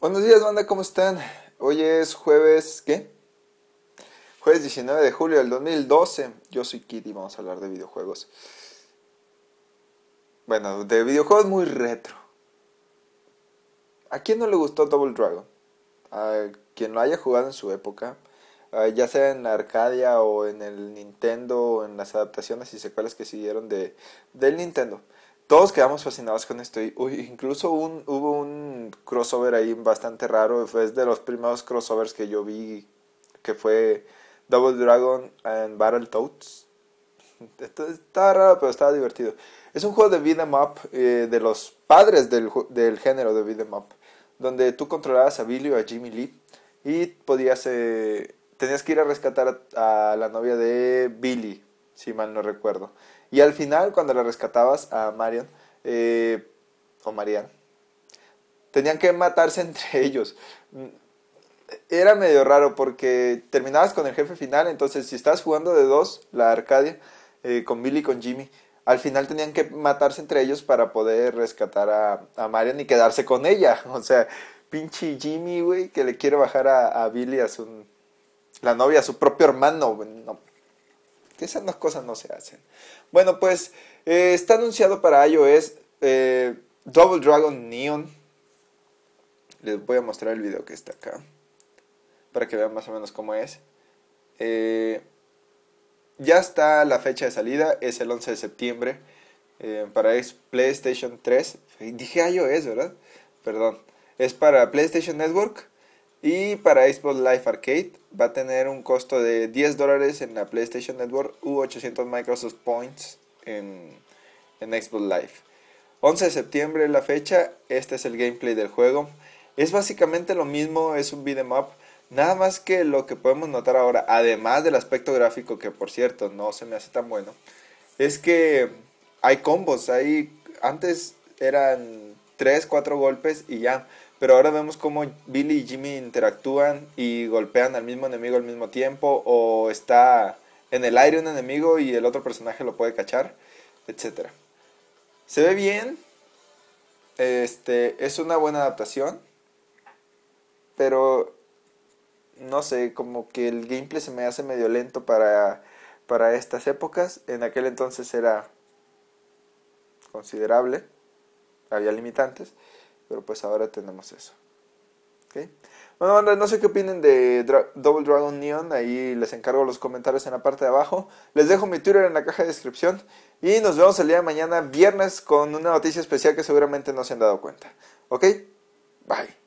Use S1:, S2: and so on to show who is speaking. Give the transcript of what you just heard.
S1: Buenos días, banda, ¿cómo están? Hoy es jueves, ¿qué? Jueves 19 de julio del 2012. Yo soy Kitty y vamos a hablar de videojuegos. Bueno, de videojuegos muy retro. ¿A quién no le gustó Double Dragon? A quien lo haya jugado en su época, eh, ya sea en la Arcadia o en el Nintendo o en las adaptaciones y secuelas que siguieron de, del Nintendo todos quedamos fascinados con esto. incluso hubo un crossover ahí bastante raro. Fue de los primeros crossovers que yo vi, que fue Double Dragon and Battletoads. Estaba raro, pero estaba divertido. Es un juego de em up eh, de los padres del, género de em up, donde tú controlabas a Billy o a Jimmy Lee y podías, eh, tenías que ir a rescatar a la novia de Billy si mal no recuerdo. Y al final, cuando la rescatabas a Marion, eh, o Marian, tenían que matarse entre ellos. Mm, era medio raro porque terminabas con el jefe final, entonces si estás jugando de dos, la Arcadia, eh, con Billy y con Jimmy, al final tenían que matarse entre ellos para poder rescatar a, Marion y quedarse con ella. O sea, pinche Jimmy, güey, que le quiere bajar a, Billy, a su, la novia, a su propio hermano. No esas dos cosas no se hacen. Bueno, pues eh, está anunciado para iOS eh, Double Dragon Neon. Les voy a mostrar el video que está acá. Para que vean más o menos cómo es. Eh, ya está la fecha de salida. Es el 11 de septiembre. para PlayStation 3. Dije iOS, ¿verdad? Perdón. Es para PlayStation Network. Y para Xbox Live Arcade va a tener un costo de 10 dólares en la PlayStation Network u 800 Microsoft Points en, Xbox Live. 11 de septiembre es la fecha, este es el gameplay del juego. Es básicamente lo mismo, es un beat'em up. Nada más que lo que podemos notar ahora, además del aspecto gráfico que por cierto no se me hace tan bueno, es que hay combos, antes eran 3, 4 golpes y ya, pero ahora vemos cómo Billy y Jimmy interactúan y golpean al mismo enemigo al mismo tiempo, o está en el aire un enemigo y el otro personaje lo puede cachar, Etcétera. Se ve bien, este, es una buena adaptación, pero no sé, como que el gameplay se me hace medio lento para, para estas épocas, en aquel entonces era considerable, había limitantes. Pero pues ahora tenemos eso. Bueno, no sé qué opinen de Double Dragon Neon. Ahí les encargo los comentarios en la parte de abajo. Les dejo mi Twitter en la caja de descripción. Y nos vemos el día de mañana, viernes, con una noticia especial que seguramente no se han dado cuenta. ¿Ok? Bye.